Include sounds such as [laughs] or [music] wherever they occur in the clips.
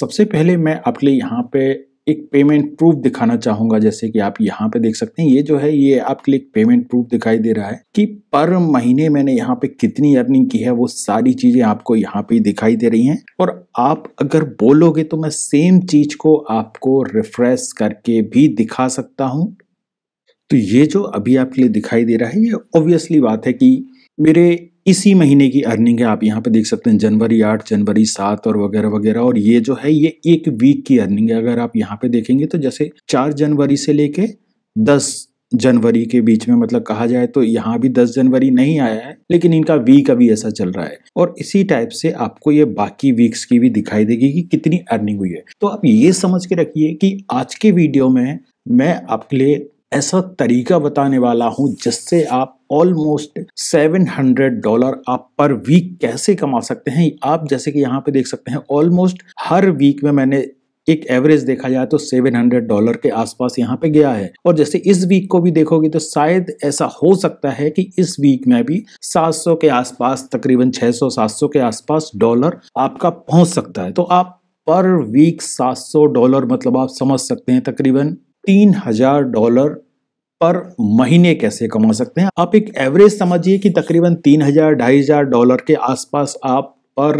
सबसे पहले मैं आपके लिए यहाँ पे एक पेमेंट प्रूफ दिखाना चाहूंगा जैसे कि आप यहाँ पे देख सकते हैं ये जो है ये आपके लिए पेमेंट प्रूफ दिखाई दे रहा है कि पर महीने मैंने यहाँ पे कितनी अर्निंग की है वो सारी चीज़ें आपको यहाँ पे दिखाई दे रही हैं और आप अगर बोलोगे तो मैं सेम चीज़ को आपको रिफ्रेश करके भी दिखा सकता हूँ तो ये जो अभी आपके लिए दिखाई दे रहा है ये ऑब्वियसली बात है कि मेरे इसी महीने की अर्निंग है आप यहाँ पे देख सकते हैं जनवरी आठ जनवरी सात और वगैरह वगैरह और ये जो है ये एक वीक की अर्निंग है अगर आप यहाँ पे देखेंगे तो जैसे चार जनवरी से लेके दस जनवरी के बीच में मतलब कहा जाए तो यहाँ भी 10 जनवरी नहीं आया है लेकिन इनका वीक अभी ऐसा चल रहा है और इसी टाइप से आपको ये बाकी वीक्स की भी दिखाई देगी कि कितनी अर्निंग हुई है तो आप ये समझ के रखिए कि आज के वीडियो में मैं आपके लिए ऐसा तरीका बताने वाला हूँ जिससे आप ऑलमोस्ट सेवन हंड्रेड डॉलर आप पर वीक कैसे कमा सकते हैं आप जैसे कि यहाँ पे देख सकते हैं ऑलमोस्ट हर वीक में मैंने एक एवरेज देखा जाए तो 700 डॉलर के आसपास यहाँ पे गया है और जैसे इस वीक को भी देखोगे तो शायद ऐसा हो सकता है कि इस वीक में भी 700 के आसपास तकरीबन 600-700 के आसपास डॉलर आपका पहुंच सकता है तो आप पर वीक 700 डॉलर मतलब आप समझ सकते हैं तकरीबन 3000 डॉलर पर महीने कैसे कमा सकते हैं आप एक एवरेज समझिए कि तकरीबन तीन हजार ढाई हजार डॉलर के आसपास आप पर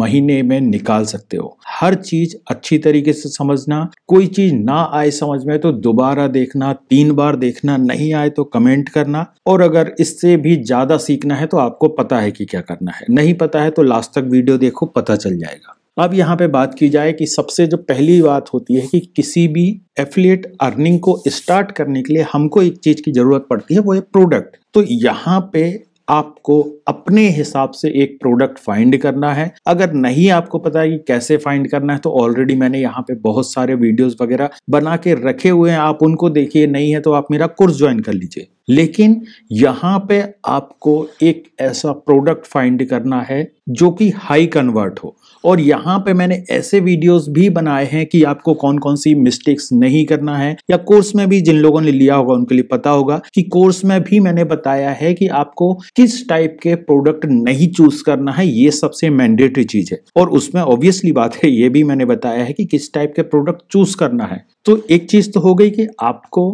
महीने में निकाल सकते हो हर चीज अच्छी तरीके से समझना कोई चीज ना आए समझ में तो दोबारा देखना तीन बार देखना नहीं आए तो कमेंट करना और अगर इससे भी ज्यादा सीखना है तो आपको पता है कि क्या करना है नहीं पता है तो लास्ट तक वीडियो देखो पता चल जाएगा अब यहाँ पे बात की जाए कि सबसे जो पहली बात होती है कि किसी भी एफिलिएट अर्निंग को स्टार्ट करने के लिए हमको एक चीज़ की ज़रूरत पड़ती है वो है प्रोडक्ट तो यहाँ पे आपको अपने हिसाब से एक प्रोडक्ट फाइंड करना है अगर नहीं आपको पता है कि कैसे फाइंड करना है तो ऑलरेडी मैंने यहाँ पे बहुत सारे वीडियोस वगैरह बना के रखे हुए हैं आप उनको देखिए नहीं है तो आप मेरा कोर्स ज्वाइन कर लीजिए लेकिन यहाँ पे आपको एक ऐसा प्रोडक्ट फाइंड करना है जो कि हाई कन्वर्ट हो और यहाँ पे मैंने ऐसे वीडियोस भी बनाए हैं कि आपको कौन कौन सी मिस्टेक्स नहीं करना है या कोर्स में भी जिन लोगों ने लिया होगा उनके लिए पता होगा कि कोर्स में भी मैंने बताया है कि आपको किस टाइप के प्रोडक्ट नहीं चूज करना है ये सबसे मैंडेटरी चीज है और उसमें ऑब्वियसली बात है ये भी मैंने बताया है कि किस टाइप के प्रोडक्ट चूज करना है तो एक चीज तो हो गई कि आपको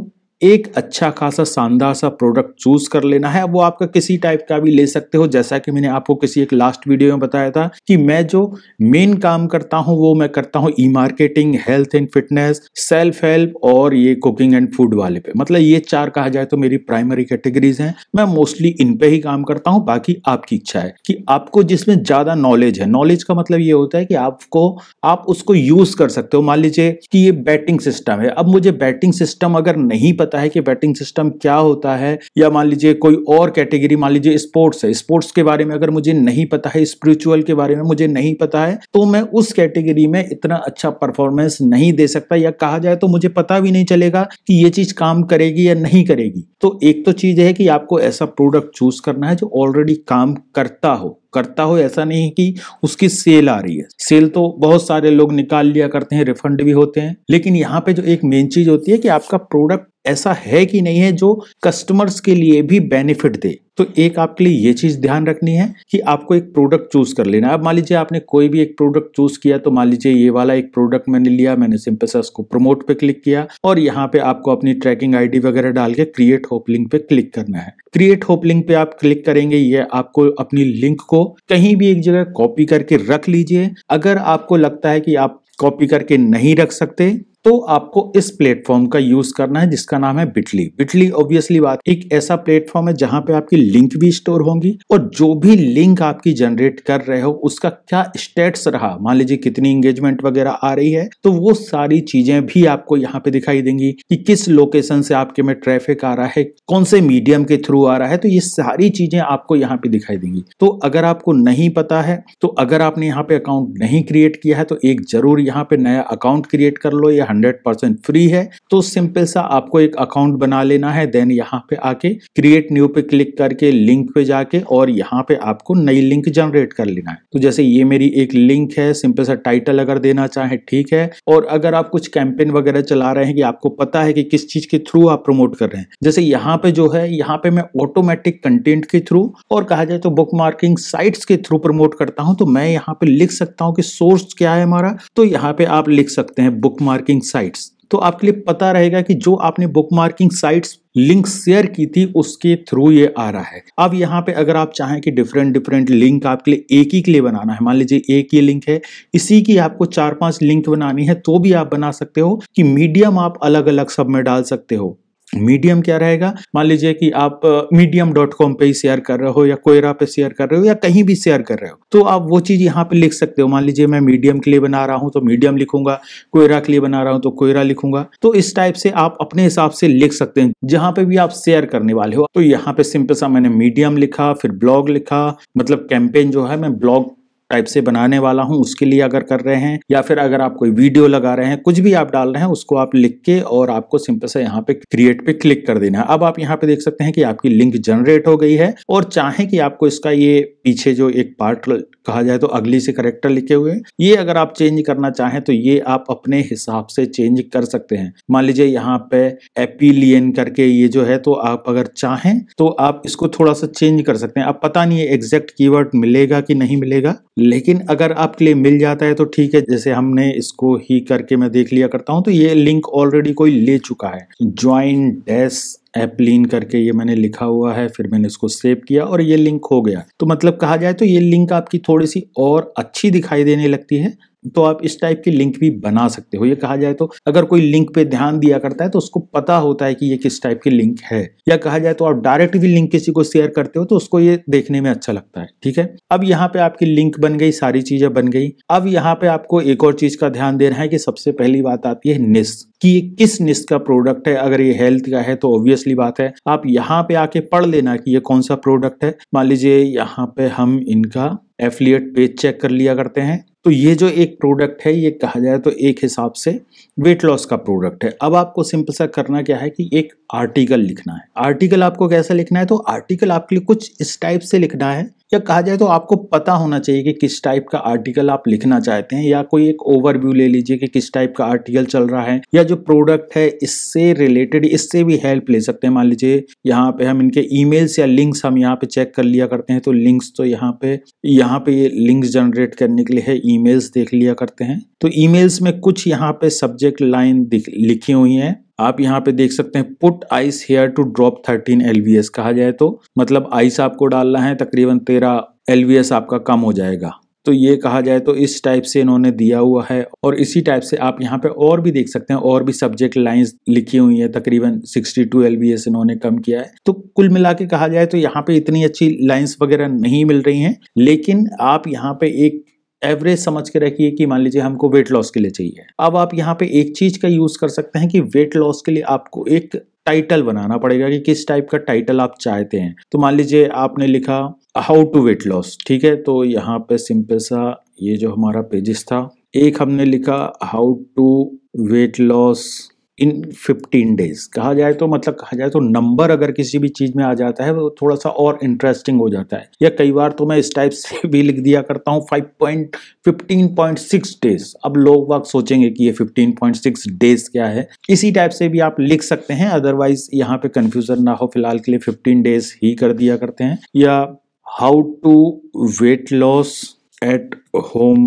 एक अच्छा खासा शानदार सा प्रोडक्ट चूज कर लेना है वो आपका किसी टाइप का भी ले सकते हो जैसा कि मैंने आपको किसी एक लास्ट वीडियो में बताया था कि मैं जो मेन काम करता हूं वो मैं करता हूं e marketing health and fitness self help और ये कुकिंग एंड फूड वाले पे मतलब ये चार कहा जाए तो मेरी प्राइमरी कैटेगरीज हैं मैं मोस्टली इन पे ही काम करता हूँ बाकी आपकी इच्छा है कि आपको जिसमें ज्यादा नॉलेज है नॉलेज का मतलब ये होता है कि आपको आप उसको यूज कर सकते हो मान लीजिए कि ये बैटिंग सिस्टम है अब मुझे बैटिंग सिस्टम अगर नहीं पता पता है कि बैटिंग सिस्टम क्या होता है या मान लीजिए कोई और कैटेगरी मान लीजिए स्पोर्ट्स है स्पोर्ट्स के बारे में अगर मुझे नहीं पता है स्पिरिचुअल के बारे में मुझे नहीं पता है तो मैं उस कैटेगरी में इतना अच्छा परफॉर्मेंस नहीं दे सकता या कहा जाए तो मुझे पता भी नहीं चलेगा कि ये चीज काम करेगी या नहीं करेगी तो एक तो चीज है कि आपको ऐसा प्रोडक्ट चूज करना है जो ऑलरेडी काम करता हो करता हो ऐसा नहीं कि उसकी सेल आ रही है सेल तो बहुत सारे लोग निकाल लिया करते हैं रिफंड भी होते हैं लेकिन यहाँ पे जो एक मेन चीज होती है कि आपका प्रोडक्ट ऐसा है कि नहीं है जो कस्टमर्स के लिए भी बेनिफिट दे तो एक आपके लिए ये चीज़ ध्यान रखनी है कि आपको एक प्रोडक्ट चूज़ कर लेना है अब मान लीजिए आपने कोई भी एक प्रोडक्ट चूज़ किया तो मान लीजिए ये वाला एक प्रोडक्ट मैंने लिया मैंने सिंपल सा उसको प्रमोट पे क्लिक किया और यहाँ पे आपको अपनी ट्रैकिंग आईडी वगैरह डाल के क्रिएट होप लिंक पे क्लिक करना है क्रिएट होप लिंक पे आप क्लिक करेंगे ये आपको अपनी लिंक को कहीं भी एक जगह कॉपी करके रख लीजिए अगर आपको लगता है कि आप कॉपी करके नहीं रख सकते तो आपको इस प्लेटफॉर्म का यूज करना है जिसका नाम है बिटली बिटली ऑब्वियसली बात एक ऐसा प्लेटफॉर्म है जहां पे आपकी लिंक भी स्टोर होंगी और जो भी लिंक आपकी जनरेट कर रहे हो उसका क्या स्टेट्स रहा मान लीजिए कितनी इंगेजमेंट वगैरह आ रही है तो वो सारी चीजें भी आपको यहाँ पे दिखाई देंगी कि किस लोकेशन से आपके में ट्रैफिक आ रहा है कौन से मीडियम के थ्रू आ रहा है तो ये सारी चीजें आपको यहाँ पे दिखाई देंगी तो अगर आपको नहीं पता है तो अगर आपने यहाँ पे अकाउंट नहीं क्रिएट किया है तो एक जरूर यहाँ पे नया अकाउंट क्रिएट कर लो या हंड्रेड परसेंट फ्री है तो सिंपल सा आपको एक अकाउंट बना लेना है देन यहाँ पे आके क्रिएट न्यू पे क्लिक करके लिंक पे जाके और यहाँ पे आपको नई लिंक जनरेट कर लेना है तो जैसे ये मेरी एक लिंक है सिंपल सा टाइटल अगर देना चाहे ठीक है और अगर आप कुछ कैंपेन वगैरह चला रहे हैं कि आपको पता है कि किस चीज के थ्रू आप प्रमोट कर रहे हैं जैसे यहाँ पे जो है यहाँ पे मैं ऑटोमेटिक कंटेंट के थ्रू और कहा जाए तो बुक मार्किंग साइट्स के थ्रू प्रमोट करता हूँ तो मैं यहाँ पे लिख सकता हूँ कि सोर्स क्या है हमारा तो यहाँ पे आप लिख सकते हैं बुक मार्किंग बुकमार्किंग साइट्स तो आपके लिए पता रहेगा कि जो आपने बुकमार्किंग साइट्स लिंक शेयर की थी उसके थ्रू ये आ रहा है अब यहाँ पे अगर आप चाहें कि डिफरेंट डिफरेंट लिंक आपके लिए एक ही के लिए बनाना है मान लीजिए एक ही लिंक है इसी की आपको चार पांच लिंक बनानी है तो भी आप बना सकते हो कि मीडियम आप अलग अलग सब में डाल सकते हो मीडियम क्या रहेगा मान लीजिए कि आप मीडियम डॉट कॉम पे ही शेयर कर रहे हो या कोयरा पे शेयर कर रहे हो या कहीं भी शेयर कर रहे हो तो आप वो चीज़ यहाँ पे लिख सकते हो मान लीजिए मैं मीडियम के लिए बना रहा हूँ तो मीडियम लिखूंगा कोयरा के लिए बना रहा हूँ तो कोयरा लिखूंगा तो इस टाइप से आप अपने हिसाब से लिख सकते हैं जहां पे भी आप शेयर करने वाले हो तो यहाँ पे सिंपल सा मैंने मीडियम लिखा फिर ब्लॉग लिखा मतलब कैंपेन जो है मैं ब्लॉग टाइप से बनाने वाला हूं उसके लिए अगर कर रहे हैं या फिर अगर आप कोई वीडियो लगा रहे हैं कुछ भी आप डाल रहे हैं उसको आप लिख के और आपको सिंपल से यहाँ पे क्रिएट पे क्लिक कर देना है अब आप यहाँ पे देख सकते हैं कि आपकी लिंक जनरेट हो गई है और चाहे कि आपको इसका ये पीछे जो एक पार्ट कहा जाए तो अगली से करेक्टर लिखे हुए हैं ये अगर आप चेंज करना चाहें तो ये आप अपने हिसाब से चेंज कर सकते हैं मान लीजिए यहाँ पे एपीलियन करके ये जो है तो आप अगर चाहें तो आप इसको थोड़ा सा चेंज कर सकते हैं अब पता नहीं एग्जैक्ट की मिलेगा कि नहीं मिलेगा लेकिन अगर आपके लिए मिल जाता है तो ठीक है जैसे हमने इसको ही करके मैं देख लिया करता हूँ तो ये लिंक ऑलरेडी कोई ले चुका है ज्वाइन डेस्क एप्लिन करके ये मैंने लिखा हुआ है फिर मैंने इसको सेव किया और ये लिंक हो गया तो मतलब कहा जाए तो ये लिंक आपकी थोड़ी सी और अच्छी दिखाई देने लगती है तो आप इस टाइप की लिंक भी बना सकते हो ये कहा जाए तो अगर कोई लिंक पे ध्यान दिया करता है तो उसको पता होता है कि ये किस टाइप की लिंक है या कहा जाए तो आप डायरेक्ट भी लिंक किसी को शेयर करते हो तो उसको ये देखने में अच्छा लगता है ठीक है अब यहाँ पे आपकी लिंक बन गई सारी चीजें बन गई अब यहाँ पे आपको एक और चीज का ध्यान दे रहे है कि सबसे पहली बात आती है निस्क कि ये किस निस्क का प्रोडक्ट है अगर ये हेल्थ का है तो ऑब्वियसली बात है आप यहाँ पे आके पढ़ लेना कि ये कौन सा प्रोडक्ट है मान लीजिए यहाँ पे हम इनका एफिलियट पेज चेक कर लिया करते हैं तो ये जो एक प्रोडक्ट है ये कहा जाए तो एक हिसाब से वेट लॉस का प्रोडक्ट है अब आपको सिंपल सा करना क्या है कि एक आर्टिकल लिखना है आर्टिकल आपको कैसा लिखना है तो आर्टिकल आपके लिए कुछ इस टाइप से लिखना है या कहा जाए तो आपको पता होना चाहिए कि किस टाइप का आर्टिकल आप लिखना चाहते हैं या कोई एक ओवरव्यू ले लीजिए कि किस टाइप का आर्टिकल चल रहा है या जो प्रोडक्ट है इससे रिलेटेड इससे भी हेल्प ले सकते हैं मान लीजिए यहाँ पे हम इनके ईमेल्स या लिंक्स हम यहाँ पे चेक कर लिया करते हैं तो लिंक्स तो यहाँ पे यहाँ पे ये लिंक्स जनरेट करने के लिए है ईमेल्स देख लिया करते हैं तो ईमेल्स में कुछ यहाँ पे सब्जेक्ट लाइन लिखी हुई हैं आप यहाँ पे देख सकते हैं पुट आइस हेयर टू ड्रॉप 13 एल कहा जाए तो मतलब आइस आपको डालना है तकरीबन 13 एल आपका कम हो जाएगा तो ये कहा जाए तो इस टाइप से इन्होंने दिया हुआ है और इसी टाइप से आप यहाँ पे और भी देख सकते हैं और भी सब्जेक्ट लाइंस लिखी हुई है तकरीबन 62 टू इन्होंने कम किया है तो कुल मिला के कहा जाए तो यहाँ पे इतनी अच्छी लाइंस वगैरह नहीं मिल रही हैं लेकिन आप यहाँ पे एक एवरेज समझ के रखिए कि मान लीजिए हमको वेट लॉस के लिए चाहिए अब आप यहाँ पे एक चीज का यूज कर सकते हैं कि वेट लॉस के लिए आपको एक टाइटल बनाना पड़ेगा कि किस टाइप का टाइटल आप चाहते हैं तो मान लीजिए आपने लिखा हाउ टू वेट लॉस ठीक है तो यहाँ पे सिंपल सा ये जो हमारा पेजेस था एक हमने लिखा how to weight loss in fifteen days कहा जाए तो मतलब कहा जाए तो नंबर अगर किसी भी चीज़ में आ जाता है वो थोड़ा सा और इंटरेस्टिंग हो जाता है या कई बार तो मैं इस टाइप से [laughs] भी लिख दिया करता हूँ five point fifteen point six days अब लोग वक्त सोचेंगे कि ये फिफ्टीन पॉइंट सिक्स डेज क्या है इसी टाइप से भी आप लिख सकते हैं अदरवाइज यहाँ पे कन्फ्यूजन ना हो फिलहाल के लिए फिफ्टीन डेज ही कर दिया करते हैं या how to weight loss at home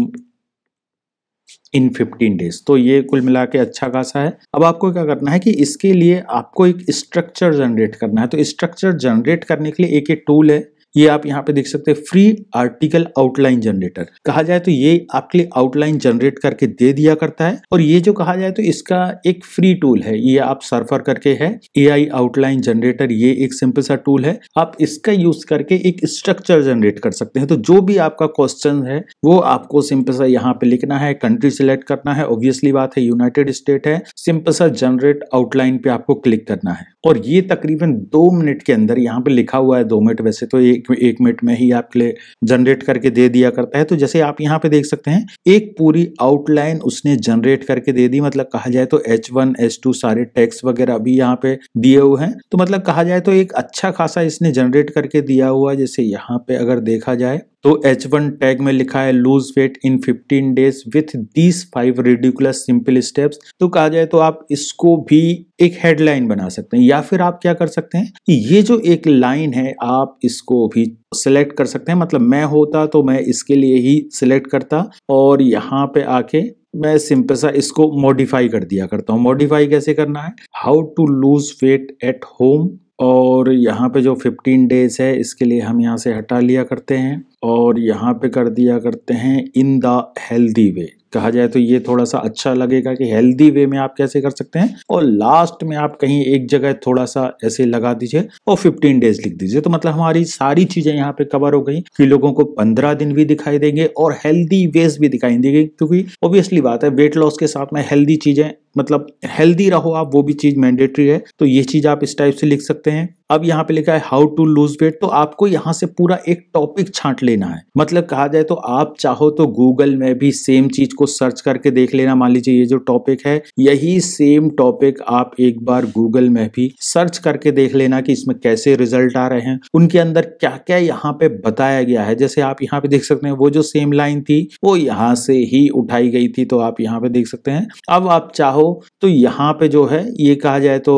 in 15 days तो ये कुल मिला के अच्छा खासा है अब आपको क्या करना है कि इसके लिए आपको एक स्ट्रक्चर जनरेट करना है तो स्ट्रक्चर जनरेट करने के लिए एक एक टूल है ये आप यहाँ पे देख सकते हैं फ्री आर्टिकल आउटलाइन जनरेटर कहा जाए तो ये आपके लिए आउटलाइन जनरेट करके दे दिया करता है और ये जो कहा जाए तो इसका एक फ्री टूल है ये आप सर्फर करके है आई आउटलाइन जनरेटर ये एक सिंपल सा टूल है आप इसका यूज करके एक स्ट्रक्चर जनरेट कर सकते हैं तो जो भी आपका क्वेश्चन है वो आपको सिंपल सा यहाँ पे लिखना है कंट्री सिलेक्ट करना है ऑब्वियसली बात है यूनाइटेड स्टेट है सिंपल सा जनरेट आउटलाइन पे आपको क्लिक करना है और ये तकरीबन दो मिनट के अंदर यहाँ पे लिखा हुआ है दो मिनट वैसे तो एक एक मिनट में ही आपके लिए जनरेट करके दे दिया करता है तो जैसे आप यहाँ पे देख सकते हैं एक पूरी आउटलाइन उसने जनरेट करके दे दी मतलब कहा जाए तो एच वन एच टू सारे टैक्स वगैरह भी यहाँ पे दिए हुए हैं तो मतलब कहा जाए तो एक अच्छा खासा इसने जनरेट करके दिया हुआ जैसे यहाँ पे अगर देखा जाए तो एच वन टैग में लिखा है lose weight in 15 days with these five ridiculous simple steps तो कहा जाए तो आप इसको भी एक हेडलाइन बना सकते हैं या फिर आप क्या कर सकते हैं ये जो एक लाइन है आप इसको भी सिलेक्ट कर सकते हैं मतलब मैं होता तो मैं इसके लिए ही सिलेक्ट करता और यहाँ पे आके मैं सिंपल सा इसको मॉडिफाई कर दिया करता हूँ मॉडिफाई कैसे करना है how to lose weight at home और यहाँ पे जो 15 डेज है इसके लिए हम यहाँ से हटा लिया करते हैं और यहाँ पे कर दिया करते हैं इन द हेल्दी वे कहा जाए तो ये थोड़ा सा अच्छा लगेगा कि हेल्दी वे में आप कैसे कर सकते हैं और लास्ट में आप कहीं एक जगह थोड़ा सा ऐसे लगा दीजिए और 15 डेज लिख दीजिए तो मतलब हमारी सारी चीजें यहाँ पे कवर हो गई कि लोगों को 15 दिन भी दिखाई देंगे और हेल्दी वेज भी दिखाई देंगे क्योंकि ऑब्वियसली बात है वेट लॉस के साथ में हेल्दी चीजें मतलब हेल्दी रहो आप वो भी चीज मैंडेटरी है तो ये चीज आप इस टाइप से लिख सकते हैं अब यहाँ पे लिखा है हाउ टू लूज वेट तो आपको यहाँ से पूरा एक टॉपिक छांट लेना है मतलब कहा जाए तो आप चाहो तो गूगल में भी सेम चीज को सर्च करके देख लेना मान लीजिए ये जो टॉपिक है यही सेम टॉपिक आप एक बार गूगल में भी सर्च करके देख लेना कि इसमें कैसे रिजल्ट आ रहे हैं उनके अंदर क्या क्या यहाँ पे बताया गया है जैसे आप यहाँ पे देख सकते हैं वो जो सेम लाइन थी वो यहाँ से ही उठाई गई थी तो आप यहाँ पे देख सकते हैं अब आप चाहो हो तो यहाँ पे जो है ये कहा जाए तो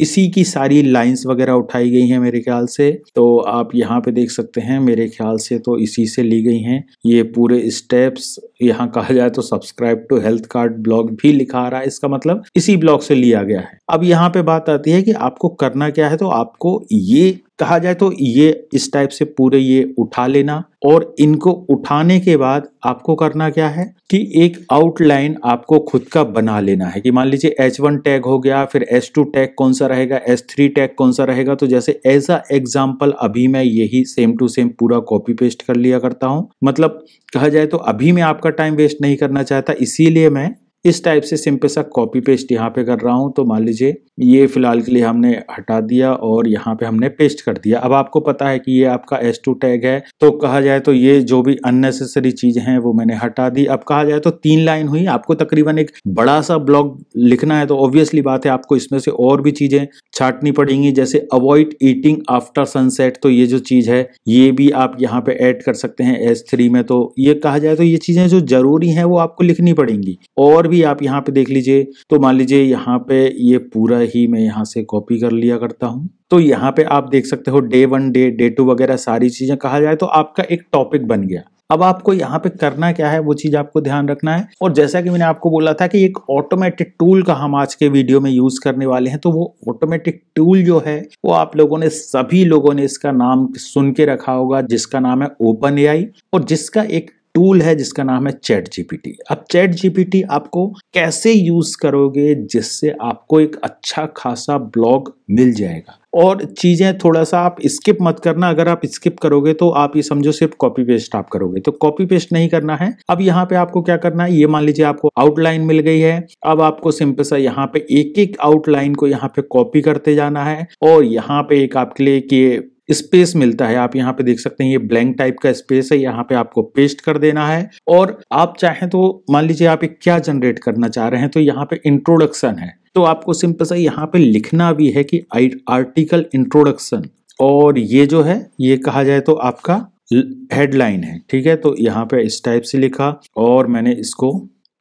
इसी की सारी लाइंस वगैरह उठाई गई हैं मेरे ख्याल से तो आप यहाँ पे देख सकते हैं मेरे ख्याल से तो इसी से ली गई हैं ये पूरे स्टेप्स यहाँ कहा जाए तो subscribe to health card blog भी लिखा आ रहा है इसका मतलब इसी ब्लॉग से लिया गया है अब यहाँ पे बात आती है कि आपको करना क्या है तो आपको ये कहा जाए तो ये इस टाइप से पूरे ये उठा लेना और इनको उठाने के बाद आपको करना क्या है कि एक आउटलाइन आपको खुद का बना लेना है कि मान लीजिए एच वन टैग हो गया फिर एस टू टैग कौन सा रहेगा एस थ्री टैग कौन सा रहेगा तो जैसे एज अ एग्जाम्पल अभी मैं यही सेम टू सेम पूरा कॉपी पेस्ट कर लिया करता हूँ मतलब कहा जाए तो अभी मैं आपका टाइम वेस्ट नहीं करना चाहता इसीलिए मैं इस टाइप से सिंपल सा कॉपी पेस्ट यहाँ पे कर रहा हूँ तो मान लीजिए ये फिलहाल के लिए हमने हटा दिया और यहाँ पे हमने पेस्ट कर दिया अब आपको पता है कि ये आपका एस टू टैग है तो कहा जाए तो ये जो भी अननेसेसरी चीज है वो मैंने हटा दी अब कहा जाए तो तीन लाइन हुई आपको तकरीबन एक बड़ा सा ब्लॉग लिखना है तो ऑब्वियसली बात है आपको इसमें से और भी चीज़ें छाटनी पड़ेंगी जैसे अवॉइड ईटिंग आफ्टर सनसेट तो ये जो चीज़ है ये भी आप यहाँ पे ऐड कर सकते हैं एस में तो ये कहा जाए तो ये चीज़ें जो जरूरी हैं वो आपको लिखनी पड़ेंगी और भी भी आप यहाँ पे देख लीजिए तो मान लीजिए यहाँ पे ये पूरा ही मैं यहाँ से कॉपी कर लिया करता हूँ तो यहाँ पे आप देख सकते हो day one day day two वगैरह सारी चीजें कहा जाए तो आपका एक टॉपिक बन गया अब आपको यहाँ पे करना क्या है वो चीज आपको ध्यान रखना है और जैसा कि मैंने आपको बोला था कि एक ऑटोमेटिक टूल का हम आज के वीडियो में यूज करने वाले हैं तो वो ऑटोमेटिक टूल जो है वो आप लोगों ने सभी लोगों ने इसका नाम सुन के रखा होगा जिसका नाम है ओपन ए और जिसका एक टूल है जिसका नाम है चैट जीपीटी अब चैट जीपीटी आपको कैसे यूज करोगे जिससे आपको एक अच्छा खासा ब्लॉग मिल जाएगा और चीज़ें थोड़ा सा आप स्किप मत करना अगर आप स्किप करोगे तो आप ये समझो सिर्फ कॉपी पेस्ट आप करोगे तो कॉपी पेस्ट नहीं करना है अब यहाँ पे आपको क्या करना है ये मान लीजिए आपको आउटलाइन मिल गई है अब आपको सिंपल सा यहाँ पे एक एक आउटलाइन को यहाँ पे कॉपी करते जाना है और यहाँ पे एक आपके लिए स्पेस मिलता है आप यहाँ पे देख सकते हैं ये ब्लैंक टाइप का स्पेस है यहाँ पे आपको पेस्ट कर देना है और आप चाहें तो मान लीजिए आप एक क्या जनरेट करना चाह रहे हैं तो यहाँ पे इंट्रोडक्शन है तो आपको सिंपल सा यहाँ पे लिखना भी है कि आर्टिकल इंट्रोडक्शन और ये जो है ये कहा जाए तो आपका हेडलाइन है ठीक है तो यहाँ पे इस टाइप से लिखा और मैंने इसको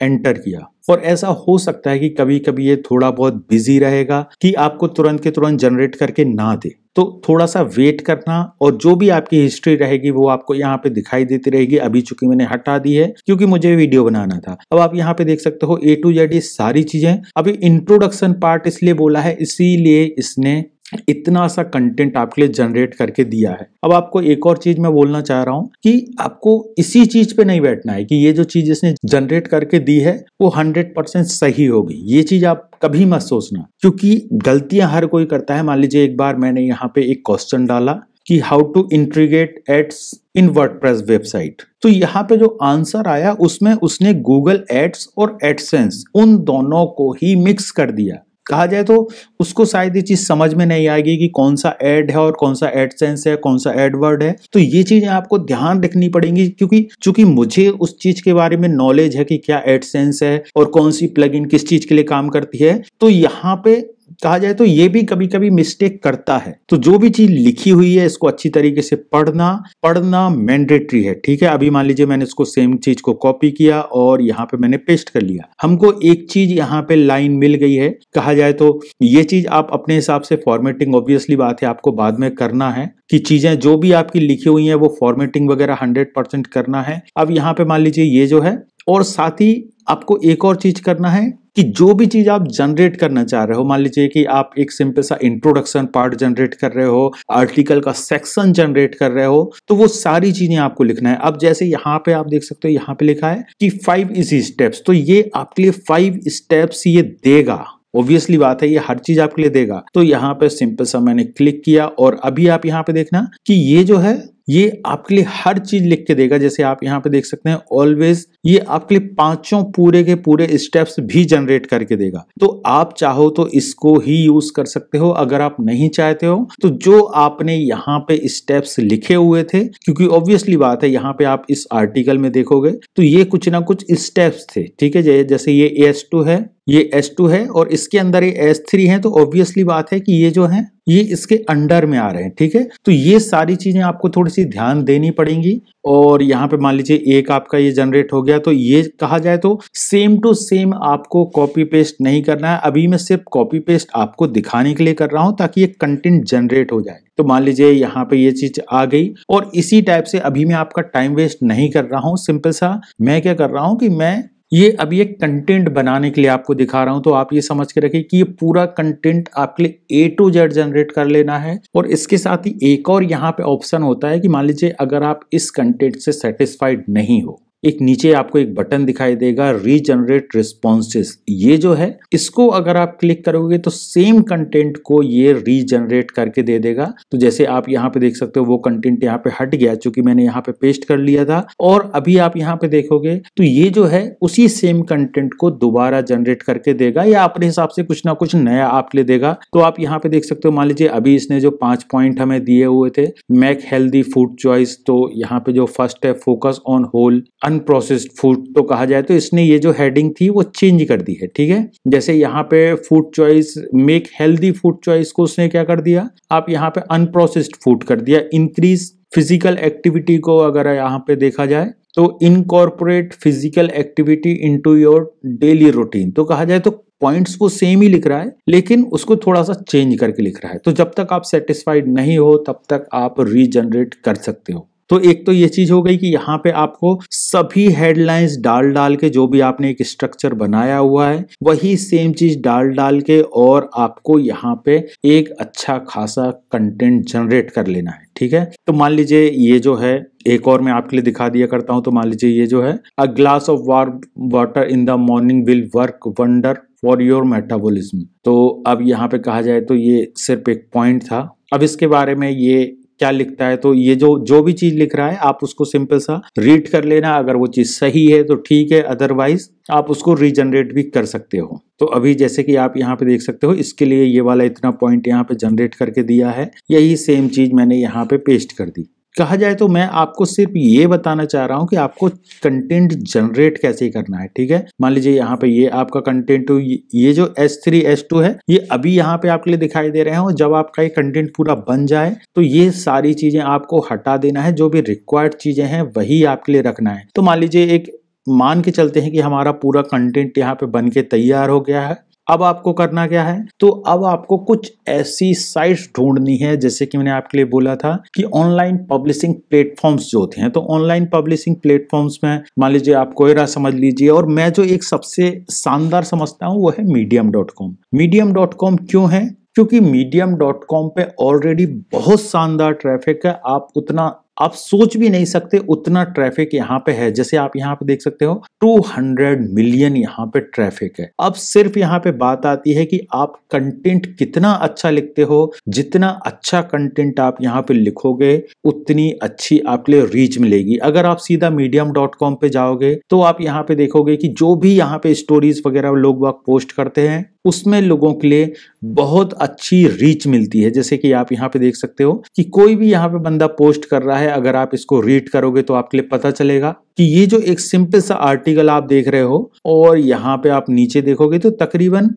एंटर किया और ऐसा हो सकता है कि कभी कभी ये थोड़ा बहुत बिजी रहेगा कि आपको तुरंत के तुरंत जनरेट करके ना दे तो थोड़ा सा वेट करना और जो भी आपकी हिस्ट्री रहेगी वो आपको यहाँ पे दिखाई देती रहेगी अभी चूंकि मैंने हटा दी है क्योंकि मुझे वीडियो बनाना था अब आप यहाँ पे देख सकते हो ए टू जेड ये सारी चीजें अभी इंट्रोडक्शन पार्ट इसलिए बोला है इसीलिए इसने इतना सा कंटेंट आपके लिए जनरेट करके दिया है अब आपको एक और चीज मैं बोलना चाह रहा हूँ कि आपको इसी चीज पे नहीं बैठना है कि ये जो चीज इसने जनरेट करके दी है वो हंड्रेड परसेंट सही होगी ये चीज आप कभी मत सोचना क्योंकि गलतियां हर कोई करता है मान लीजिए एक बार मैंने यहाँ पे एक क्वेश्चन डाला कि how to integrate ads in WordPress website तो यहाँ पे जो आंसर आया उसमें उसने गूगल एड्स और एडसेंस उन दोनों को ही मिक्स कर दिया कहा जाए तो उसको शायद ये चीज़ समझ में नहीं आएगी कि कौन सा एड है और कौन सा एडसेंस है कौन सा एडवर्ड है तो ये चीज़ें आपको ध्यान रखनी पड़ेंगी क्योंकि चूंकि मुझे उस चीज़ के बारे में नॉलेज है कि क्या एडसेंस है और कौन सी प्लग किस चीज़ के लिए काम करती है तो यहाँ पे कहा जाए तो ये भी कभी कभी मिस्टेक करता है तो जो भी चीज लिखी हुई है इसको अच्छी तरीके से पढ़ना पढ़ना मैंडेटरी है ठीक है अभी मान लीजिए मैंने इसको सेम चीज को कॉपी किया और यहाँ पे मैंने पेस्ट कर लिया हमको एक चीज यहाँ पे लाइन मिल गई है कहा जाए तो ये चीज आप अपने हिसाब से फॉर्मेटिंग ऑब्वियसली बात है आपको बाद में करना है कि चीजें जो भी आपकी लिखी हुई है वो फॉर्मेटिंग वगैरह हंड्रेड परसेंट करना है अब यहाँ पे मान लीजिए ये जो है और साथ ही आपको एक और चीज करना है कि जो भी चीज़ आप जनरेट करना चाह रहे हो मान लीजिए कि आप एक सिंपल सा इंट्रोडक्शन पार्ट जनरेट कर रहे हो आर्टिकल का सेक्शन जनरेट कर रहे हो तो वो सारी चीज़ें आपको लिखना है अब जैसे यहाँ पे आप देख सकते हो यहाँ पे लिखा है कि फाइव इजी स्टेप्स तो ये आपके लिए फाइव स्टेप्स ये देगा ऑब्वियसली बात है ये हर चीज आपके लिए देगा तो यहाँ पे सिंपल सा मैंने क्लिक किया और अभी आप यहाँ पे देखना कि ये जो है ये आपके लिए हर चीज लिख के देगा जैसे आप यहाँ पे देख सकते हैं ऑलवेज ये आपके लिए पांचों पूरे के पूरे स्टेप्स भी जनरेट करके देगा तो आप चाहो तो इसको ही यूज कर सकते हो अगर आप नहीं चाहते हो तो जो आपने यहाँ पे स्टेप्स लिखे हुए थे क्योंकि ऑब्वियसली बात है यहाँ पे आप इस आर्टिकल में देखोगे तो ये कुछ ना कुछ स्टेप्स थे ठीक है जैसे ये एस टू है ये S2 है और इसके अंदर ये S3 है तो ऑब्वियसली बात है कि ये जो है ये इसके अंडर में आ रहे हैं ठीक है तो ये सारी चीजें आपको थोड़ी सी ध्यान देनी पड़ेंगी और यहाँ पे मान लीजिए एक आपका ये जनरेट हो गया तो ये कहा जाए तो सेम टू सेम आपको कॉपी पेस्ट नहीं करना है अभी मैं सिर्फ कॉपी पेस्ट आपको दिखाने के लिए कर रहा हूँ ताकि ये कंटेंट जनरेट हो जाए तो मान लीजिए यहाँ पे ये चीज आ गई और इसी टाइप से अभी मैं आपका टाइम वेस्ट नहीं कर रहा हूँ सिंपल सा मैं क्या कर रहा हूँ कि मैं ये अभी एक कंटेंट बनाने के लिए आपको दिखा रहा हूं तो आप ये समझ के रखिए कि ये पूरा कंटेंट आपके लिए ए टू जेड जनरेट कर लेना है और इसके साथ ही एक और यहाँ पे ऑप्शन होता है कि मान लीजिए अगर आप इस कंटेंट से सेटिस्फाइड नहीं हो एक नीचे आपको एक बटन दिखाई देगा रीजनरेट रिस्पॉन्सेस ये जो है इसको अगर आप क्लिक करोगे तो सेम कंटेंट को ये रीजनरेट करके दे देगा तो जैसे आप यहाँ पे देख सकते हो वो कंटेंट यहाँ पे हट गया चूंकि मैंने यहाँ पे पेस्ट कर लिया था और अभी आप यहाँ पे देखोगे तो ये जो है उसी सेम कंटेंट को दोबारा जनरेट करके देगा या अपने हिसाब से कुछ ना कुछ नया आपके लिए देगा तो आप यहाँ पे देख सकते हो मान लीजिए अभी इसने जो पांच पॉइंट हमें दिए हुए थे मैक हेल्दी फूड चॉइस तो यहाँ पे जो फर्स्ट है focus on whole un unprocessed food तो कहा जाए तो इसने ये जो हेडिंग थी वो चेंज कर दी है ठीक है जैसे यहाँ पे food choice make healthy food choice को उसने क्या कर दिया आप यहाँ पे अनप्रोसेस्ड फूड कर दिया इंक्रीज फिजिकल एक्टिविटी को अगर यहाँ पे देखा जाए तो incorporate physical activity into your daily routine तो कहा जाए तो पॉइंट्स वो सेम ही लिख रहा है लेकिन उसको थोड़ा सा चेंज करके लिख रहा है तो जब तक आप सेटिस्फाइड नहीं हो तब तक आप रीजनरेट कर सकते हो तो एक तो ये चीज हो गई कि यहाँ पे आपको सभी हेडलाइंस डाल डाल के जो भी आपने एक स्ट्रक्चर बनाया हुआ है वही सेम चीज डाल डाल के और आपको यहाँ पे एक अच्छा खासा कंटेंट जनरेट कर लेना है ठीक है तो मान लीजिए ये जो है एक और मैं आपके लिए दिखा दिया करता हूं तो मान लीजिए ये जो है a glass of warm water in the morning will work wonder for your metabolism तो अब यहाँ पे कहा जाए तो ये सिर्फ एक पॉइंट था अब इसके बारे में ये क्या लिखता है तो ये जो जो भी चीज लिख रहा है आप उसको सिंपल सा रीड कर लेना अगर वो चीज सही है तो ठीक है अदरवाइज आप उसको रीजनरेट भी कर सकते हो तो अभी जैसे कि आप यहाँ पे देख सकते हो इसके लिए ये वाला इतना पॉइंट यहाँ पे जनरेट करके दिया है यही सेम चीज मैंने यहाँ पे पेस्ट कर दी कहा जाए तो मैं आपको सिर्फ ये बताना चाह रहा हूँ कि आपको कंटेंट जनरेट कैसे करना है ठीक है मान लीजिए यहाँ पे ये आपका कंटेंट ये जो एस थ्री एस टू है ये अभी यहाँ पे आपके लिए दिखाई दे रहे हैं और जब आपका ये कंटेंट पूरा बन जाए तो ये सारी चीजें आपको हटा देना है जो भी रिक्वायर्ड चीजें हैं वही आपके लिए रखना है तो मान लीजिए एक मान के चलते हैं कि हमारा पूरा कंटेंट यहाँ पे बन के तैयार हो गया है अब आपको करना क्या है तो अब आपको कुछ ऐसी साइट्स ढूंढनी है जैसे कि मैंने आपके लिए बोला था कि ऑनलाइन पब्लिशिंग प्लेटफॉर्म्स जो होते हैं तो ऑनलाइन पब्लिशिंग प्लेटफॉर्म्स में मान लीजिए आप कोयरा समझ लीजिए और मैं जो एक सबसे शानदार समझता हूँ वो है medium dot com medium dot com क्यों है क्योंकि मीडियम डॉट कॉम पे ऑलरेडी बहुत शानदार ट्रैफिक है आप उतना आप सोच भी नहीं सकते उतना ट्रैफिक यहाँ पे है जैसे आप यहाँ पे देख सकते हो 200 मिलियन यहाँ पे ट्रैफिक है अब सिर्फ यहाँ पे बात आती है कि आप कंटेंट कितना अच्छा लिखते हो जितना अच्छा कंटेंट आप यहाँ पे लिखोगे उतनी अच्छी आपके लिए रीच मिलेगी अगर आप सीधा मीडियम डॉट कॉम पे जाओगे तो आप यहाँ पे देखोगे की जो भी यहाँ पे स्टोरीज वगैरह लोग वक्त पोस्ट करते हैं उसमें लोगों के लिए बहुत अच्छी रीच मिलती है जैसे कि आप यहाँ पे देख सकते हो कि कोई भी यहाँ पे बंदा पोस्ट कर रहा है है अगर आप इसको रीड करोगे तो आपके लिए पता चलेगा कि ये जो एक सिंपल सा आर्टिकल आप देख रहे हो और यहाँ पे आप नीचे देखोगे तो तकरीबन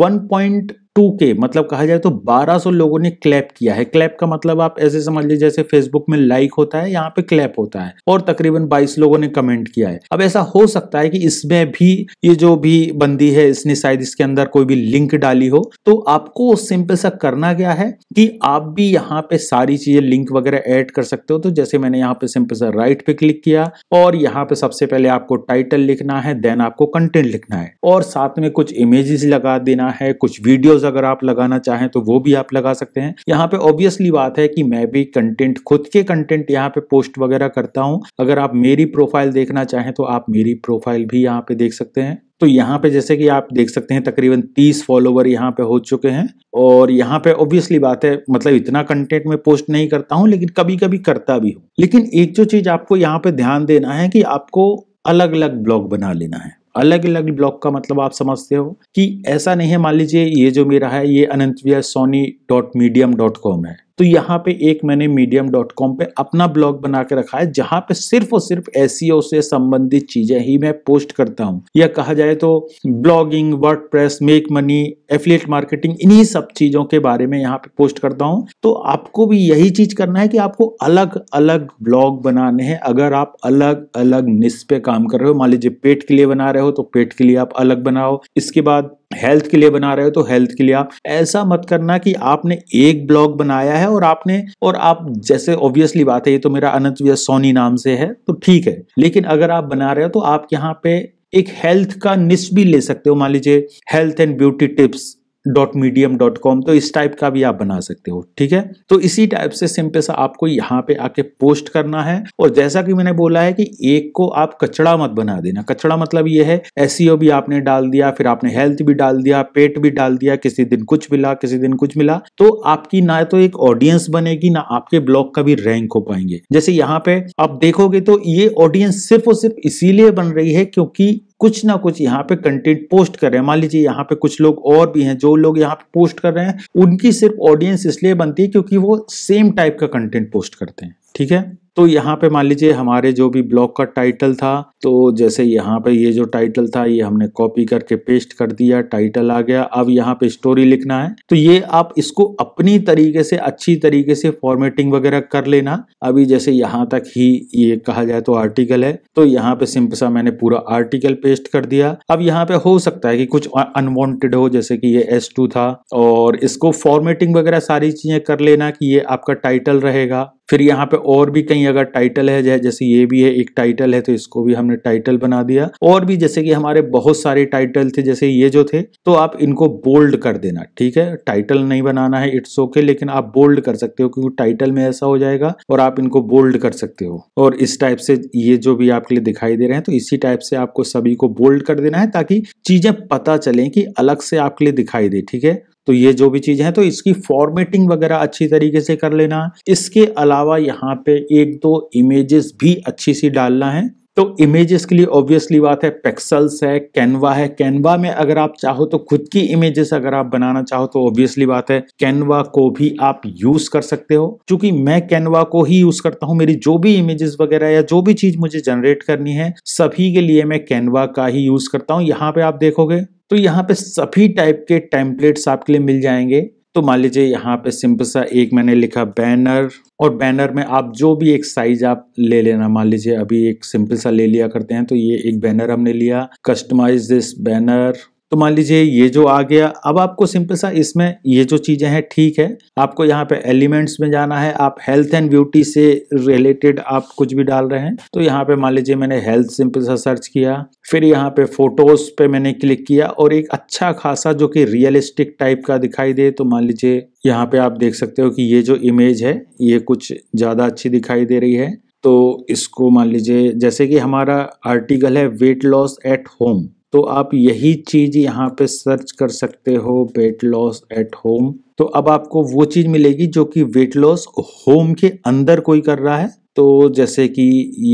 वन पॉइंट टू के मतलब कहा जाए तो 1200 लोगों ने क्लैप किया है क्लैप का मतलब आप ऐसे समझ लीजिए जैसे फेसबुक में लाइक होता है यहाँ पे क्लैप होता है और तकरीबन 22 लोगों ने कमेंट किया है अब ऐसा हो सकता है कि इसमें भी ये जो भी बंदी है इसने शायद इसके अंदर कोई भी लिंक डाली हो तो आपको सिंपल सा करना क्या है कि आप भी यहाँ पे सारी चीजें लिंक वगैरह एड कर सकते हो तो जैसे मैंने यहाँ पे सिंपल सा राइट पे क्लिक किया और यहाँ पे सबसे पहले आपको टाइटल लिखना है देन आपको कंटेंट लिखना है और साथ में कुछ इमेजेस लगा देना है कुछ वीडियोज अगर आप लगाना चाहें तो वो भी आप लगा सकते हैं यहाँ पे ऑब्वियसली बात है कि मैं भी कंटेंट खुद के कंटेंट यहाँ पे पोस्ट वगैरह करता हूँ अगर आप मेरी प्रोफाइल देखना चाहें तो आप मेरी प्रोफाइल भी यहाँ पे देख सकते हैं तो यहाँ पे जैसे कि आप देख सकते हैं तकरीबन 30 फॉलोवर यहाँ पे हो चुके हैं और यहाँ पे ऑब्वियसली बात है मतलब इतना कंटेंट में पोस्ट नहीं करता हूँ लेकिन कभी कभी करता भी हूँ लेकिन एक जो चीज़ आपको यहाँ पे ध्यान देना है कि आपको अलग अलग ब्लॉग बना लेना है अलग अलग ब्लॉक का मतलब आप समझते हो कि ऐसा नहीं है मान लीजिए ये जो मेरा है ये अनंतविया Soni dot medium dot com है तो यहाँ पे एक मैंने मीडियम डॉट कॉम पर अपना ब्लॉग बना के रखा है जहाँ पे सिर्फ और सिर्फ एस e से संबंधित चीजें ही मैं पोस्ट करता हूँ या कहा जाए तो blogging WordPress make money affiliate marketing इन्हीं सब चीजों के बारे में यहाँ पे पोस्ट करता हूँ तो आपको भी यही चीज करना है कि आपको अलग अलग ब्लॉग बनाने हैं अगर आप अलग अलग निस पे काम कर रहे हो मान लीजिए पेट के लिए बना रहे हो तो पेट के लिए आप अलग बनाओ इसके बाद हेल्थ के लिए बना रहे हो तो हेल्थ के लिए आप ऐसा मत करना कि आपने एक ब्लॉग बनाया है और आपने और आप जैसे ऑब्वियसली बात है ये तो मेरा अनंत सोनी नाम से है तो ठीक है लेकिन अगर आप बना रहे हो तो आप यहाँ पे एक हेल्थ का निश भी ले सकते हो मान लीजिए health and beauty tips dot medium dot com तो इस टाइप का भी आप बना सकते हो ठीक है तो इसी टाइप से सिंपल सा आपको यहाँ पे आके पोस्ट करना है और जैसा कि मैंने बोला है कि एक को आप कचड़ा मत बना देना कचड़ा मतलब ये है एस e भी आपने डाल दिया फिर आपने हेल्थ भी डाल दिया पेट भी डाल दिया किसी दिन कुछ मिला किसी दिन कुछ मिला तो आपकी ना तो एक ऑडियंस बनेगी ना आपके ब्लॉग का भी रैंक हो पाएंगे जैसे यहाँ पे आप देखोगे तो ये ऑडियंस सिर्फ और सिर्फ इसीलिए बन रही है क्योंकि कुछ ना कुछ यहाँ पे कंटेंट पोस्ट कर रहे हैं मान लीजिए यहाँ पे कुछ लोग और भी हैं जो लोग यहाँ पे पोस्ट कर रहे हैं उनकी सिर्फ ऑडियंस इसलिए बनती है क्योंकि वो सेम टाइप का कंटेंट पोस्ट करते हैं ठीक है तो यहाँ पे मान लीजिए हमारे जो भी ब्लॉग का टाइटल था तो जैसे यहाँ पे ये जो टाइटल था ये हमने कॉपी करके पेस्ट कर दिया टाइटल आ गया अब यहाँ पे स्टोरी लिखना है तो ये आप इसको अपनी तरीके से अच्छी तरीके से फॉर्मेटिंग वगैरह कर लेना अभी जैसे यहाँ तक ही ये कहा जाए तो आर्टिकल है तो यहाँ पे सिंपल सा मैंने पूरा आर्टिकल पेस्ट कर दिया अब यहाँ पे हो सकता है कि कुछ अनवॉन्टेड हो जैसे कि ये एस था और इसको फॉर्मेटिंग वगैरह सारी चीजें कर लेना कि ये आपका टाइटल रहेगा फिर यहाँ पे और भी कई अगर टाइटल है जैसे ये भी है एक टाइटल है तो इसको भी हमने टाइटल बना दिया और भी जैसे कि हमारे बहुत सारे टाइटल थे जैसे ये जो थे तो आप इनको बोल्ड कर देना ठीक है टाइटल नहीं बनाना है इट्स ओके okay, लेकिन आप बोल्ड कर सकते हो क्योंकि टाइटल में ऐसा हो जाएगा और आप इनको बोल्ड कर सकते हो और इस टाइप से ये जो भी आपके लिए दिखाई दे रहे हैं तो इसी टाइप से आपको सभी को बोल्ड कर देना है ताकि चीजें पता चले कि अलग से आपके लिए दिखाई दे ठीक है तो ये जो भी चीज़ है तो इसकी फॉर्मेटिंग वगैरह अच्छी तरीके से कर लेना इसके अलावा यहाँ पे एक दो इमेजेस भी अच्छी सी डालना है तो इमेजेस के लिए ऑब्वियसली बात है पिक्सल्स है कैनवा है कैनवा में अगर आप चाहो तो खुद की इमेजेस अगर आप बनाना चाहो तो ऑब्वियसली बात है कैनवा को भी आप यूज कर सकते हो क्योंकि मैं कैनवा को ही यूज करता हूं मेरी जो भी इमेजेस वगैरह या जो भी चीज मुझे जनरेट करनी है सभी के लिए मैं कैनवा का ही यूज करता हूँ यहाँ पे आप देखोगे तो यहाँ पे सभी टाइप के टेम्पलेट्स आपके लिए मिल जाएंगे तो मान लीजिए यहाँ पे सिंपल सा एक मैंने लिखा बैनर और बैनर में आप जो भी एक साइज आप ले लेना मान लीजिए अभी एक सिंपल सा ले लिया करते हैं तो ये एक बैनर हमने लिया कस्टमाइज दिस बैनर तो मान लीजिए ये जो आ गया अब आपको सिंपल सा इसमें ये जो चीज़ें हैं ठीक है आपको यहाँ पे एलिमेंट्स में जाना है आप हेल्थ एंड ब्यूटी से रिलेटेड आप कुछ भी डाल रहे हैं तो यहाँ पे मान लीजिए मैंने हेल्थ सिंपल सा सर्च किया फिर यहाँ पे फोटोज पे मैंने क्लिक किया और एक अच्छा खासा जो कि रियलिस्टिक टाइप का दिखाई दे तो मान लीजिए यहाँ पे आप देख सकते हो कि ये जो इमेज है ये कुछ ज़्यादा अच्छी दिखाई दे रही है तो इसको मान लीजिए जैसे कि हमारा आर्टिकल है वेट लॉस एट होम तो आप यही चीज़ यहाँ पे सर्च कर सकते हो वेट लॉस एट होम तो अब आपको वो चीज़ मिलेगी जो कि वेट लॉस होम के अंदर कोई कर रहा है तो जैसे कि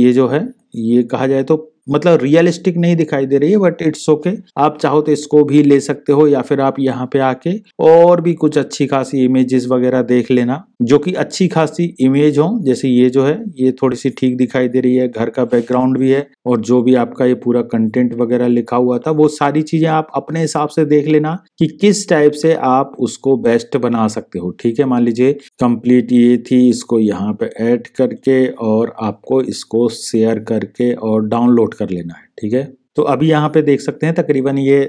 ये जो है ये कहा जाए तो मतलब रियलिस्टिक नहीं दिखाई दे रही है बट इट्स ओके आप चाहो तो इसको भी ले सकते हो या फिर आप यहाँ पे आके और भी कुछ अच्छी खासी इमेजेस वगैरह देख लेना जो कि अच्छी खासी इमेज हो जैसे ये जो है ये थोड़ी सी ठीक दिखाई दे रही है घर का बैकग्राउंड भी है और जो भी आपका ये पूरा कंटेंट वगैरह लिखा हुआ था वो सारी चीजें आप अपने हिसाब से देख लेना कि किस टाइप से आप उसको बेस्ट बना सकते हो ठीक है मान लीजिए कंप्लीट ये थी इसको यहाँ पे ऐड करके और आपको इसको शेयर करके और डाउनलोड कर लेना है ठीक है तो अभी यहाँ पे देख सकते हैं तकरीबन ये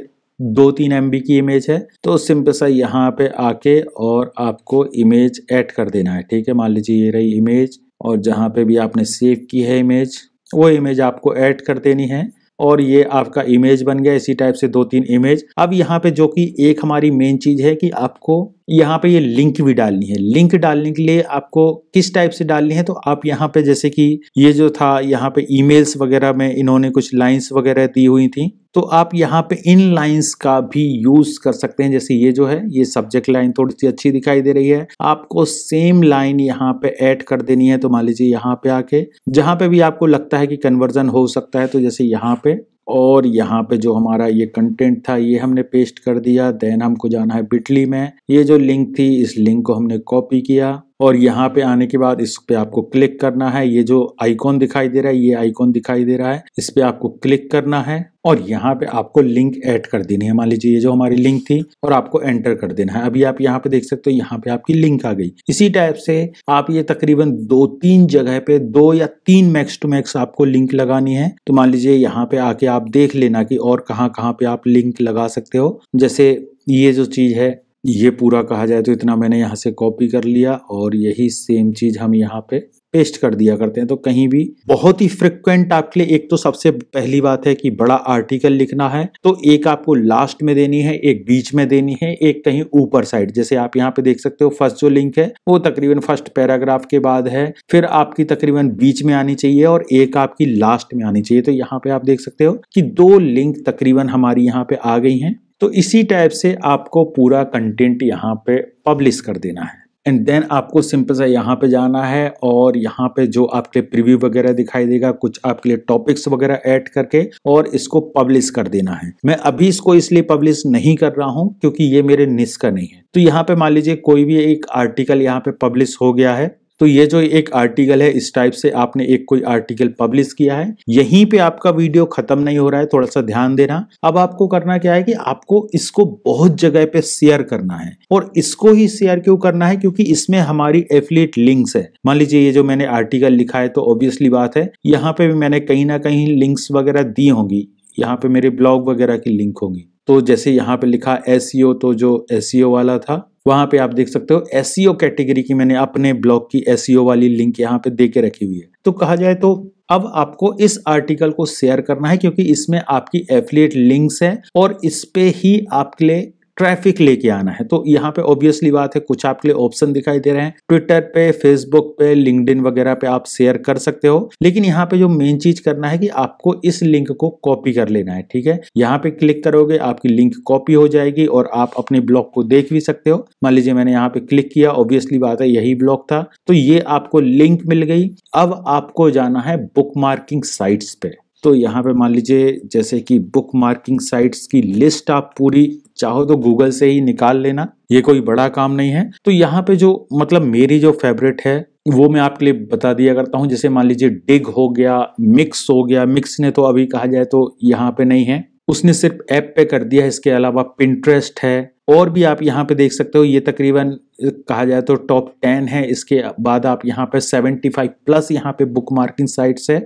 दो तीन एम की इमेज है तो सिंपल सा यहाँ पे आके और आपको इमेज ऐड कर देना है ठीक है मान लीजिए ये रही इमेज और जहाँ पे भी आपने सेव की है इमेज वो इमेज आपको ऐड कर देनी है और ये आपका इमेज बन गया इसी टाइप से दो तीन इमेज अब यहाँ पे जो कि एक हमारी मेन चीज है कि आपको यहाँ पे ये लिंक भी डालनी है लिंक डालने के लिए आपको किस टाइप से डालनी है तो आप यहाँ पे जैसे कि ये जो था यहाँ पे ईमेल्स वगैरह में इन्होंने कुछ लाइंस वगैरह दी हुई थी तो आप यहाँ पे इन लाइंस का भी यूज कर सकते हैं जैसे ये जो है ये सब्जेक्ट लाइन थोड़ी सी अच्छी दिखाई दे रही है आपको सेम लाइन यहाँ पे ऐड कर देनी है तो मान लीजिए यहाँ पे आके जहाँ पे भी आपको लगता है कि कन्वर्जन हो सकता है तो जैसे यहाँ पे और यहाँ पे जो हमारा ये कंटेंट था ये हमने पेस्ट कर दिया देन हमको जाना है बिटली में ये जो लिंक थी इस लिंक को हमने कॉपी किया और यहाँ पे आने के बाद इस पे आपको क्लिक करना है ये जो आइकॉन दिखाई दे रहा है ये आइकॉन दिखाई दे रहा है इस पे आपको क्लिक करना है और यहाँ पे आपको लिंक ऐड कर देनी है मान लीजिए ये जो हमारी लिंक थी और आपको एंटर कर देना है अभी आप यहाँ पे देख सकते हो यहाँ पे आपकी लिंक आ गई इसी टाइप से आप ये तकरीबन दो तीन जगह पे दो या तीन मैक्स टू मैक्स आपको लिंक लगानी है तो मान लीजिए यहाँ पे आके आप देख लेना की और कहाँ कहाँ पे आप लिंक लगा सकते हो जैसे ये जो चीज है ये पूरा कहा जाए तो इतना मैंने यहाँ से कॉपी कर लिया और यही सेम चीज़ हम यहाँ पे पेस्ट कर दिया करते हैं तो कहीं भी बहुत ही फ्रिक्वेंट आपके लिए एक तो सबसे पहली बात है कि बड़ा आर्टिकल लिखना है तो एक आपको लास्ट में देनी है एक बीच में देनी है एक कहीं ऊपर साइड जैसे आप यहाँ पे देख सकते हो फर्स्ट जो लिंक है वो तकरीबन फर्स्ट पैराग्राफ के बाद है फिर आपकी तकरीबन बीच में आनी चाहिए और एक आपकी लास्ट में आनी चाहिए तो यहाँ पे आप देख सकते हो कि दो लिंक तकरीबन हमारी यहाँ पे आ गई है तो इसी टाइप से आपको पूरा कंटेंट यहाँ पे पब्लिश कर देना है एंड देन आपको सिंपल सा यहाँ पे जाना है और यहाँ पे जो आपके प्रिव्यू वगैरह दिखाई देगा कुछ आपके लिए टॉपिक्स वगैरह ऐड करके और इसको पब्लिश कर देना है मैं अभी इसको इसलिए पब्लिश नहीं कर रहा हूँ क्योंकि ये मेरे निस्का नहीं है तो यहाँ पे मान लीजिए कोई भी एक आर्टिकल यहाँ पे पब्लिश हो गया है तो ये जो एक आर्टिकल है इस टाइप से आपने एक कोई आर्टिकल पब्लिश किया है यहीं पे आपका वीडियो खत्म नहीं हो रहा है थोड़ा सा ध्यान देना अब आपको करना क्या है कि आपको इसको बहुत जगह पे शेयर करना है और इसको ही शेयर क्यों करना है क्योंकि इसमें हमारी एफिलेट लिंक्स है मान लीजिए ये जो मैंने आर्टिकल लिखा है तो ऑब्वियसली बात है यहाँ पे भी मैंने कहीं ना कहीं लिंक्स वगैरह दी होंगी यहाँ पे मेरे ब्लॉग वगैरह की लिंक होगी तो जैसे यहाँ पे लिखा एस e तो जो एस e वाला था वहां पे आप देख सकते हो एस कैटेगरी e की मैंने अपने ब्लॉग की एस e वाली लिंक यहाँ पे दे के रखी हुई है तो कहा जाए तो अब आपको इस आर्टिकल को शेयर करना है क्योंकि इसमें आपकी एफिलिएट लिंक्स है और इस पे ही आपके लिए ट्रैफिक लेके आना है तो यहाँ पे ऑब्वियसली बात है कुछ आपके लिए ऑप्शन दिखाई दे रहे हैं ट्विटर पे फेसबुक पे लिंकड वगैरह पे आप शेयर कर सकते हो लेकिन यहाँ पे जो मेन चीज करना है कि आपको इस लिंक को कॉपी कर लेना है ठीक है यहाँ पे क्लिक करोगे आपकी लिंक कॉपी हो जाएगी और आप अपने ब्लॉग को देख भी सकते हो मान लीजिए मैंने यहाँ पे क्लिक किया ऑब्वियसली बात है यही ब्लॉग था तो ये आपको लिंक मिल गई अब आपको जाना है बुक मार्किंग साइट्स पे तो यहाँ पे मान लीजिए जैसे कि बुक मार्किंग साइट्स की लिस्ट आप पूरी चाहो तो गूगल से ही निकाल लेना ये कोई बड़ा काम नहीं है तो यहाँ पे जो मतलब मेरी जो फेवरेट है वो मैं आपके लिए बता दिया करता हूँ जैसे मान लीजिए डिग हो गया मिक्स हो गया मिक्स ने तो अभी कहा जाए तो यहाँ पे नहीं है उसने सिर्फ ऐप पे कर दिया है इसके अलावा पिंट्रेस्ट है और भी आप यहाँ पे देख सकते हो ये तकरीबन कहा जाए तो टॉप टेन है इसके बाद आप यहाँ पे सेवेंटी फाइव प्लस यहाँ पे बुक मार्किंग साइट्स है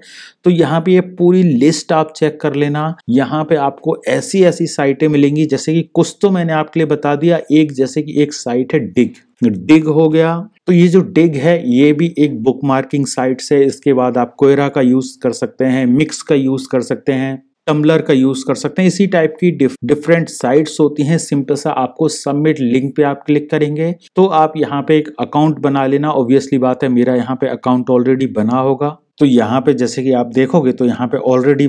तो यहाँ पे ये पूरी लिस्ट आप चेक कर लेना यहाँ पे आपको ऐसी ऐसी साइटें मिलेंगी जैसे कि कुछ तो मैंने आपके लिए बता दिया एक जैसे कि एक साइट है डिग डिग हो गया तो ये जो डिग है ये भी एक बुक मार्किंग साइट है इसके बाद आप कोयरा का यूज़ कर सकते हैं मिक्स का यूज़ कर सकते हैं टम्बलर का यूज कर सकते हैं इसी टाइप की डिफरेंट साइट्स होती हैं सिंपल सा आपको सबमिट लिंक पे आप क्लिक करेंगे तो आप यहाँ पे एक अकाउंट बना लेना ऑब्वियसली बात है मेरा यहाँ पे अकाउंट ऑलरेडी बना होगा तो यहाँ पे जैसे कि आप देखोगे तो यहाँ पे ऑलरेडी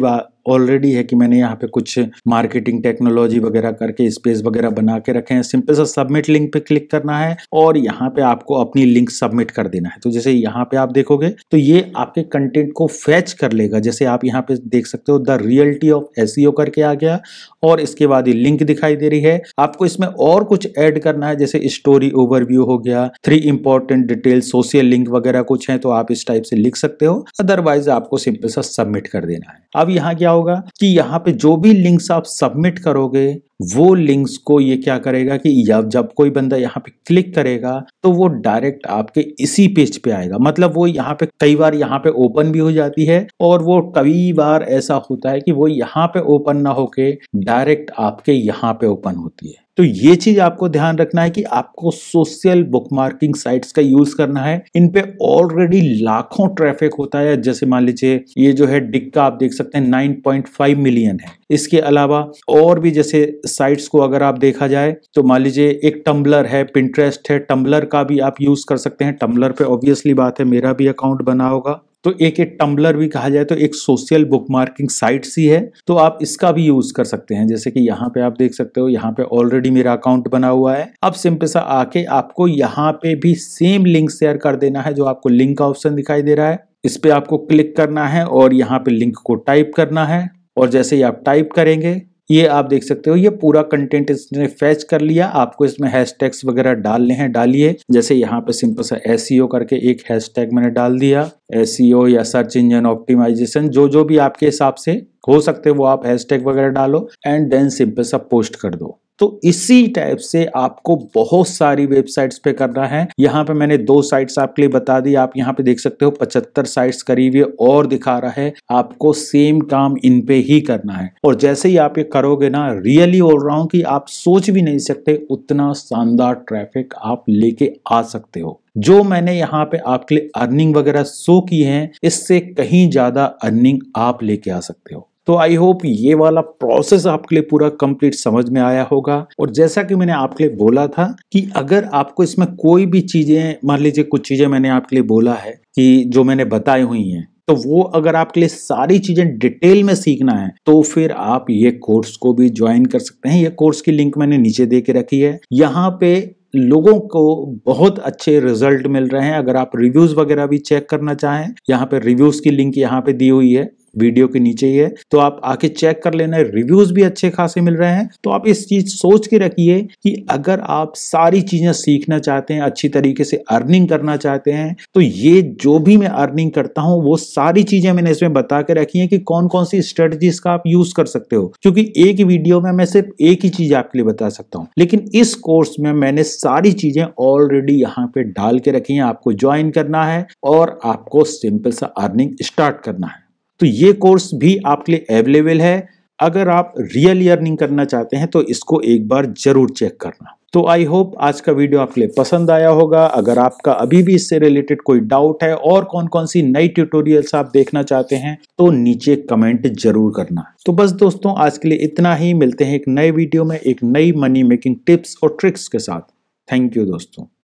ऑलरेडी है कि मैंने यहाँ पे कुछ मार्केटिंग टेक्नोलॉजी वगैरह करके स्पेस वगैरह बना के रखे हैं सिंपल सा सबमिट लिंक पे क्लिक करना है और यहाँ पे आपको अपनी लिंक सबमिट कर देना है तो जैसे यहाँ पे आप देखोगे तो ये आपके कंटेंट को फैच कर लेगा जैसे आप यहाँ पे देख सकते हो द रियलिटी ऑफ एस करके आ गया और इसके बाद ये लिंक दिखाई दे रही है आपको इसमें और कुछ ऐड करना है जैसे स्टोरी ओवरव्यू हो गया three important detail social link वगैरह कुछ है तो आप इस टाइप से लिख सकते हो अदरवाइज आपको सिंपल सा सबमिट कर देना है अब यहाँ क्या होगा कि यहाँ पे जो भी लिंक्स आप सबमिट करोगे वो लिंक्स को ये क्या करेगा कि जब कोई बंदा यहाँ पे क्लिक करेगा तो वो डायरेक्ट आपके इसी पेज पे आएगा मतलब वो यहाँ पे कई बार यहाँ पे ओपन भी हो जाती है और वो कई बार ऐसा होता है कि वो यहाँ पे ओपन ना होके डायरेक्ट आपके यहाँ पे ओपन होती है तो ये चीज आपको ध्यान रखना है कि आपको सोशल बुकमार्किंग साइट्स का यूज करना है इन पे ऑलरेडी लाखों ट्रैफिक होता है जैसे मान लीजिए ये जो है डिक्का का आप देख सकते हैं 9.5 मिलियन है इसके अलावा और भी जैसे साइट्स को अगर आप देखा जाए तो मान लीजिए एक टम्बलर है पिंटरेस्ट है टम्बलर का भी आप यूज कर सकते हैं टम्बलर पे ऑब्वियसली बात है मेरा भी अकाउंट बना होगा तो एक एक टम्बलर भी कहा जाए तो एक सोशल बुक मार्किंग साइट सी है तो आप इसका भी यूज कर सकते हैं जैसे कि यहाँ पे आप देख सकते हो यहाँ पे ऑलरेडी मेरा अकाउंट बना हुआ है अब सिंपल सा आके आपको यहाँ पे भी सेम लिंक शेयर कर देना है जो आपको लिंक का ऑप्शन दिखाई दे रहा है इस पे आपको क्लिक करना है और यहाँ पे लिंक को टाइप करना है और जैसे ही आप टाइप करेंगे ये आप देख सकते हो ये पूरा कंटेंट इसने फैच कर लिया आपको इसमें हैश वगैरह डालने हैं डालिए जैसे यहाँ पे सिंपल सा एस e करके एक हैश टैग मैंने डाल दिया एस e या सर्च इंजन ऑप्टिमाइजेशन जो जो भी आपके हिसाब से हो सकते हैं वो आप हैश टैग वगैरह डालो एंड देन सिंपल सा पोस्ट कर दो तो इसी टाइप से आपको बहुत सारी वेबसाइट्स पे करना है यहाँ पे मैंने दो साइट्स आपके लिए बता दी आप यहाँ पे देख सकते हो पचहत्तर साइट्स करीब ये और दिखा रहा है आपको सेम काम इन पे ही करना है और जैसे ही आप ये करोगे ना रियली बोल रहा हूँ कि आप सोच भी नहीं सकते उतना शानदार ट्रैफिक आप लेके आ सकते हो जो मैंने यहाँ पे आपके लिए अर्निंग वगैरह शो की है इससे कहीं ज्यादा अर्निंग आप लेके आ सकते हो तो आई होप ये वाला प्रोसेस आपके लिए पूरा कंप्लीट समझ में आया होगा और जैसा कि मैंने आपके लिए बोला था कि अगर आपको इसमें कोई भी चीज़ें मान लीजिए कुछ चीज़ें मैंने आपके लिए बोला है कि जो मैंने बताई हुई हैं तो वो अगर आपके लिए सारी चीज़ें डिटेल में सीखना है तो फिर आप ये कोर्स को भी ज्वाइन कर सकते हैं ये कोर्स की लिंक मैंने नीचे दे के रखी है यहाँ पे लोगों को बहुत अच्छे रिजल्ट मिल रहे हैं अगर आप रिव्यूज़ वगैरह भी चेक करना चाहें यहाँ पे रिव्यूज़ की लिंक यहाँ पे दी हुई है वीडियो के नीचे ही है तो आप आके चेक कर लेना रिव्यूज भी अच्छे खासे मिल रहे हैं तो आप इस चीज सोच के रखिए कि अगर आप सारी चीजें सीखना चाहते हैं अच्छी तरीके से अर्निंग करना चाहते हैं तो ये जो भी मैं अर्निंग करता हूं वो सारी चीजें मैंने इसमें बता के रखी है कि कौन कौन सी स्ट्रेटजीज का आप यूज कर सकते हो क्योंकि एक वीडियो में मैं सिर्फ एक ही चीज आपके लिए बता सकता हूँ लेकिन इस कोर्स में मैंने सारी चीजें ऑलरेडी यहाँ पे डाल के रखी है आपको ज्वाइन करना है और आपको सिंपल सा अर्निंग स्टार्ट करना है तो ये कोर्स भी आपके लिए अवेलेबल है अगर आप रियल अर्निंग करना चाहते हैं तो इसको एक बार जरूर चेक करना तो आई होप आज का वीडियो आपके लिए पसंद आया होगा अगर आपका अभी भी इससे रिलेटेड कोई डाउट है और कौन कौन सी नई ट्यूटोरियल्स आप देखना चाहते हैं तो नीचे कमेंट जरूर करना तो बस दोस्तों आज के लिए इतना ही मिलते हैं एक नए वीडियो में एक नई मनी मेकिंग टिप्स और ट्रिक्स के साथ थैंक यू दोस्तों